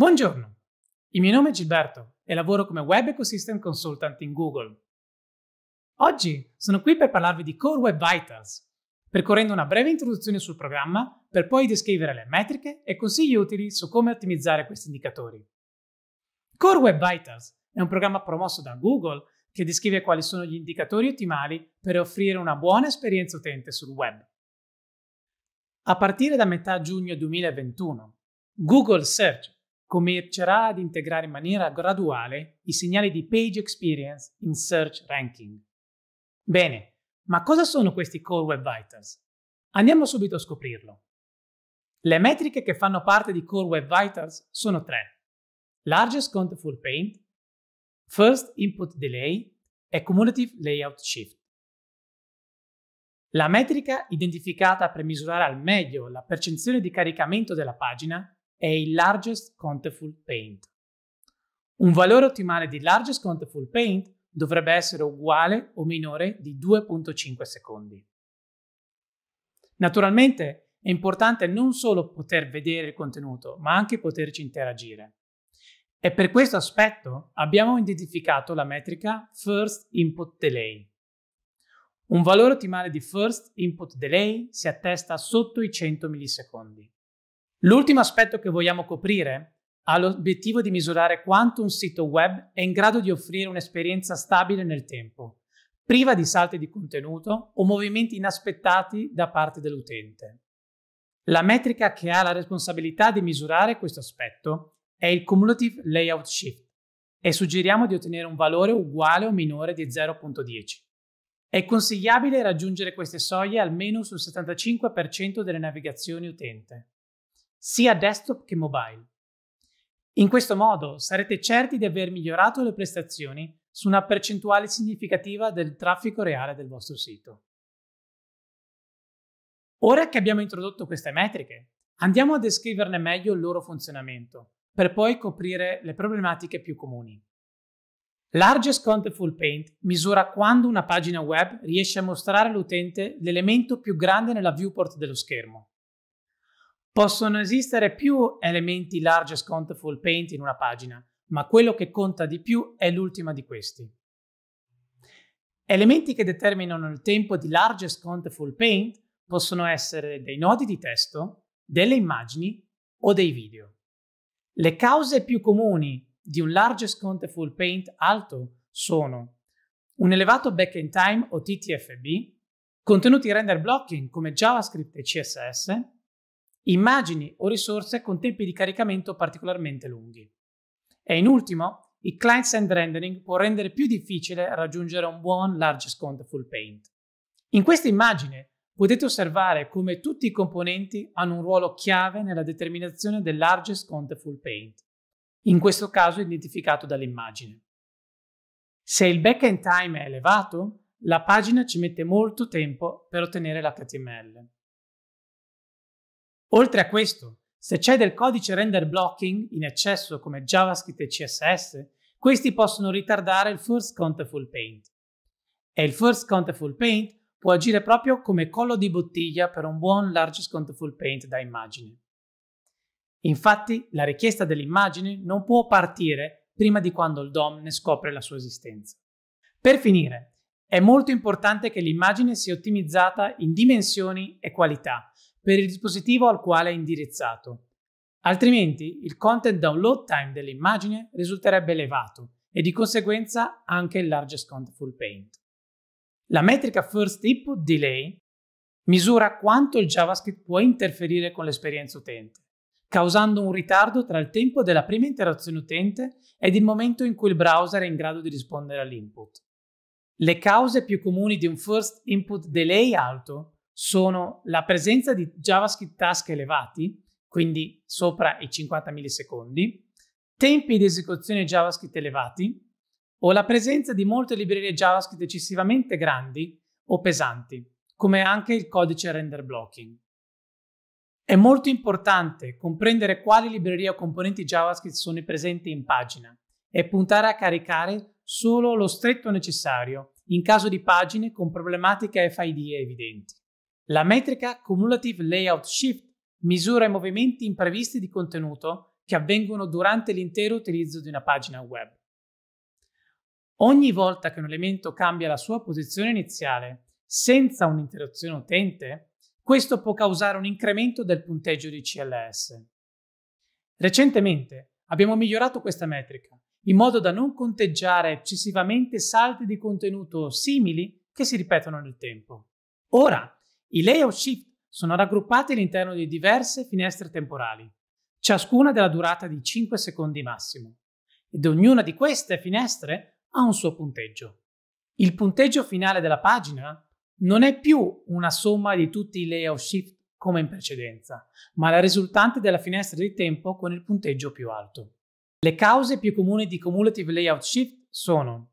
Buongiorno, il mio nome è Gilberto e lavoro come Web Ecosystem Consultant in Google. Oggi sono qui per parlarvi di Core Web Vitals, percorrendo una breve introduzione sul programma per poi descrivere le metriche e consigli utili su come ottimizzare questi indicatori. Core Web Vitals è un programma promosso da Google che descrive quali sono gli indicatori ottimali per offrire una buona esperienza utente sul web. A partire da metà giugno 2021, Google Search comincerà ad integrare in maniera graduale i segnali di page experience in search ranking. Bene, ma cosa sono questi core web vitals? Andiamo subito a scoprirlo. Le metriche che fanno parte di core web vitals sono tre. Largest Contentful Paint, First Input Delay e Cumulative Layout Shift. La metrica identificata per misurare al meglio la percezione di caricamento della pagina è il largest contentful paint. Un valore ottimale di largest contentful paint dovrebbe essere uguale o minore di 2.5 secondi. Naturalmente è importante non solo poter vedere il contenuto, ma anche poterci interagire. E per questo aspetto abbiamo identificato la metrica First Input Delay. Un valore ottimale di First Input Delay si attesta sotto i 100 millisecondi. L'ultimo aspetto che vogliamo coprire ha l'obiettivo di misurare quanto un sito web è in grado di offrire un'esperienza stabile nel tempo, priva di salti di contenuto o movimenti inaspettati da parte dell'utente. La metrica che ha la responsabilità di misurare questo aspetto è il cumulative layout shift e suggeriamo di ottenere un valore uguale o minore di 0.10. È consigliabile raggiungere queste soglie almeno sul 75% delle navigazioni utente sia desktop che mobile. In questo modo sarete certi di aver migliorato le prestazioni su una percentuale significativa del traffico reale del vostro sito. Ora che abbiamo introdotto queste metriche, andiamo a descriverne meglio il loro funzionamento, per poi coprire le problematiche più comuni. Largest Contentful Paint misura quando una pagina web riesce a mostrare all'utente l'elemento più grande nella viewport dello schermo. Possono esistere più elementi largest contentful paint in una pagina, ma quello che conta di più è l'ultima di questi. Elementi che determinano il tempo di largest contentful paint possono essere dei nodi di testo, delle immagini o dei video. Le cause più comuni di un largest contentful paint alto sono un elevato back-end time o TTFB, contenuti render blocking come JavaScript e CSS, immagini o risorse con tempi di caricamento particolarmente lunghi. E in ultimo, il client-side rendering può rendere più difficile raggiungere un buon large scont full paint. In questa immagine potete osservare come tutti i componenti hanno un ruolo chiave nella determinazione del large scont full paint, in questo caso identificato dall'immagine. Se il back-end time è elevato, la pagina ci mette molto tempo per ottenere l'HTML. Oltre a questo, se c'è del codice render blocking in eccesso come JavaScript e CSS, questi possono ritardare il First Contentful Paint. E il First Contentful Paint può agire proprio come collo di bottiglia per un buon Largest Contentful Paint da immagine. Infatti, la richiesta dell'immagine non può partire prima di quando il DOM ne scopre la sua esistenza. Per finire, è molto importante che l'immagine sia ottimizzata in dimensioni e qualità per il dispositivo al quale è indirizzato. Altrimenti il content download time dell'immagine risulterebbe elevato e di conseguenza anche il largest contentful paint. La metrica first input delay misura quanto il JavaScript può interferire con l'esperienza utente, causando un ritardo tra il tempo della prima interazione utente ed il momento in cui il browser è in grado di rispondere all'input. Le cause più comuni di un first input delay alto sono la presenza di JavaScript task elevati, quindi sopra i 50 millisecondi, tempi di esecuzione JavaScript elevati o la presenza di molte librerie JavaScript eccessivamente grandi o pesanti, come anche il codice render blocking. È molto importante comprendere quali librerie o componenti JavaScript sono presenti in pagina e puntare a caricare solo lo stretto necessario in caso di pagine con problematiche FID evidenti. La metrica Cumulative Layout Shift misura i movimenti imprevisti di contenuto che avvengono durante l'intero utilizzo di una pagina web. Ogni volta che un elemento cambia la sua posizione iniziale senza un'interazione utente, questo può causare un incremento del punteggio di CLS. Recentemente abbiamo migliorato questa metrica in modo da non conteggiare eccessivamente salti di contenuto simili che si ripetono nel tempo. Ora i layout shift sono raggruppati all'interno di diverse finestre temporali, ciascuna della durata di 5 secondi massimo, ed ognuna di queste finestre ha un suo punteggio. Il punteggio finale della pagina non è più una somma di tutti i layout shift come in precedenza, ma la risultante della finestra di tempo con il punteggio più alto. Le cause più comuni di cumulative layout shift sono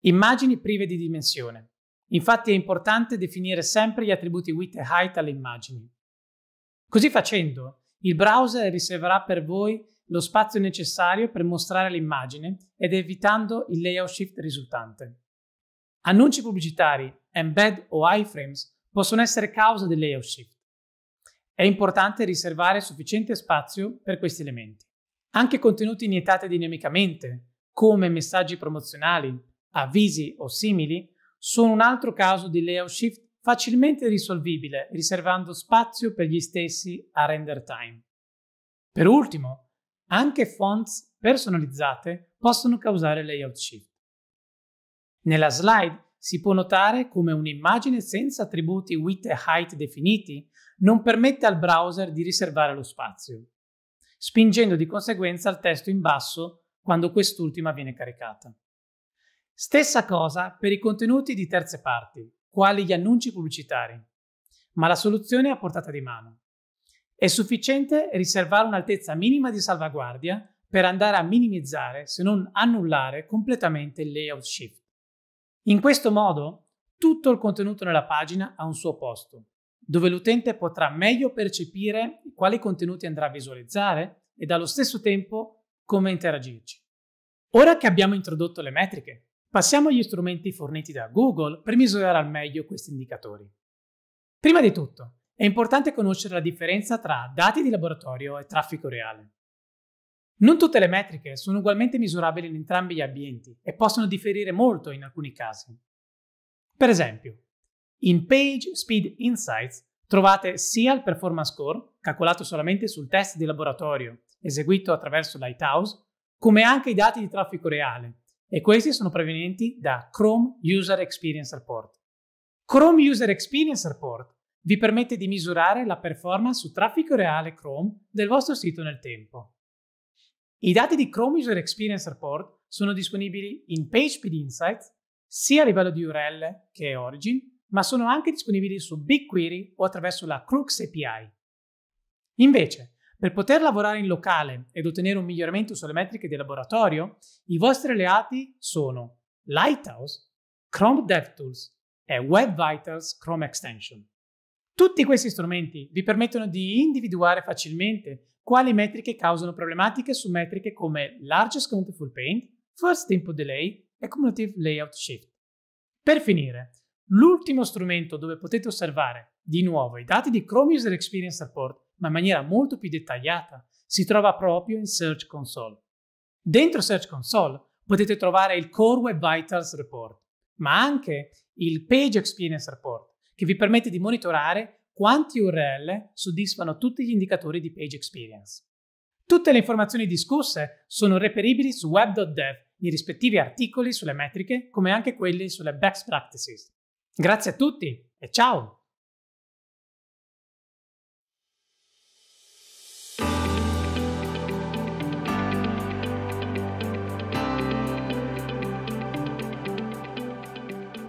immagini prive di dimensione, Infatti è importante definire sempre gli attributi width e height alle immagini. Così facendo, il browser riserverà per voi lo spazio necessario per mostrare l'immagine ed evitando il layout shift risultante. Annunci pubblicitari, embed o iframes possono essere causa del layout shift. È importante riservare sufficiente spazio per questi elementi. Anche contenuti iniettati dinamicamente, come messaggi promozionali, avvisi o simili, sono un altro caso di layout shift facilmente risolvibile, riservando spazio per gli stessi a render time. Per ultimo, anche fonts personalizzate possono causare layout shift. Nella slide si può notare come un'immagine senza attributi width e height definiti non permette al browser di riservare lo spazio, spingendo di conseguenza il testo in basso quando quest'ultima viene caricata. Stessa cosa per i contenuti di terze parti, quali gli annunci pubblicitari, ma la soluzione è a portata di mano. È sufficiente riservare un'altezza minima di salvaguardia per andare a minimizzare, se non annullare, completamente il layout shift. In questo modo, tutto il contenuto nella pagina ha un suo posto, dove l'utente potrà meglio percepire quali contenuti andrà a visualizzare e allo stesso tempo come interagirci. Ora che abbiamo introdotto le metriche, Passiamo agli strumenti forniti da Google per misurare al meglio questi indicatori. Prima di tutto, è importante conoscere la differenza tra dati di laboratorio e traffico reale. Non tutte le metriche sono ugualmente misurabili in entrambi gli ambienti e possono differire molto in alcuni casi. Per esempio, in Page Speed Insights trovate sia il performance score, calcolato solamente sul test di laboratorio eseguito attraverso Lighthouse, come anche i dati di traffico reale, e questi sono provenienti da Chrome User Experience Report. Chrome User Experience Report vi permette di misurare la performance su traffico reale Chrome del vostro sito nel tempo. I dati di Chrome User Experience Report sono disponibili in PageSpeed Insights sia a livello di URL che Origin, ma sono anche disponibili su BigQuery o attraverso la Crux API. Invece, per poter lavorare in locale ed ottenere un miglioramento sulle metriche di laboratorio, i vostri alleati sono Lighthouse, Chrome DevTools e Web Vitals Chrome Extension. Tutti questi strumenti vi permettono di individuare facilmente quali metriche causano problematiche su metriche come Largest Countable Paint, First Tempo Delay e Cumulative Layout Shift. Per finire, l'ultimo strumento dove potete osservare di nuovo i dati di Chrome User Experience Report ma in maniera molto più dettagliata, si trova proprio in Search Console. Dentro Search Console potete trovare il Core Web Vitals Report, ma anche il Page Experience Report, che vi permette di monitorare quanti URL soddisfano tutti gli indicatori di Page Experience. Tutte le informazioni discusse sono reperibili su web.dev nei rispettivi articoli sulle metriche, come anche quelli sulle best practices. Grazie a tutti e ciao!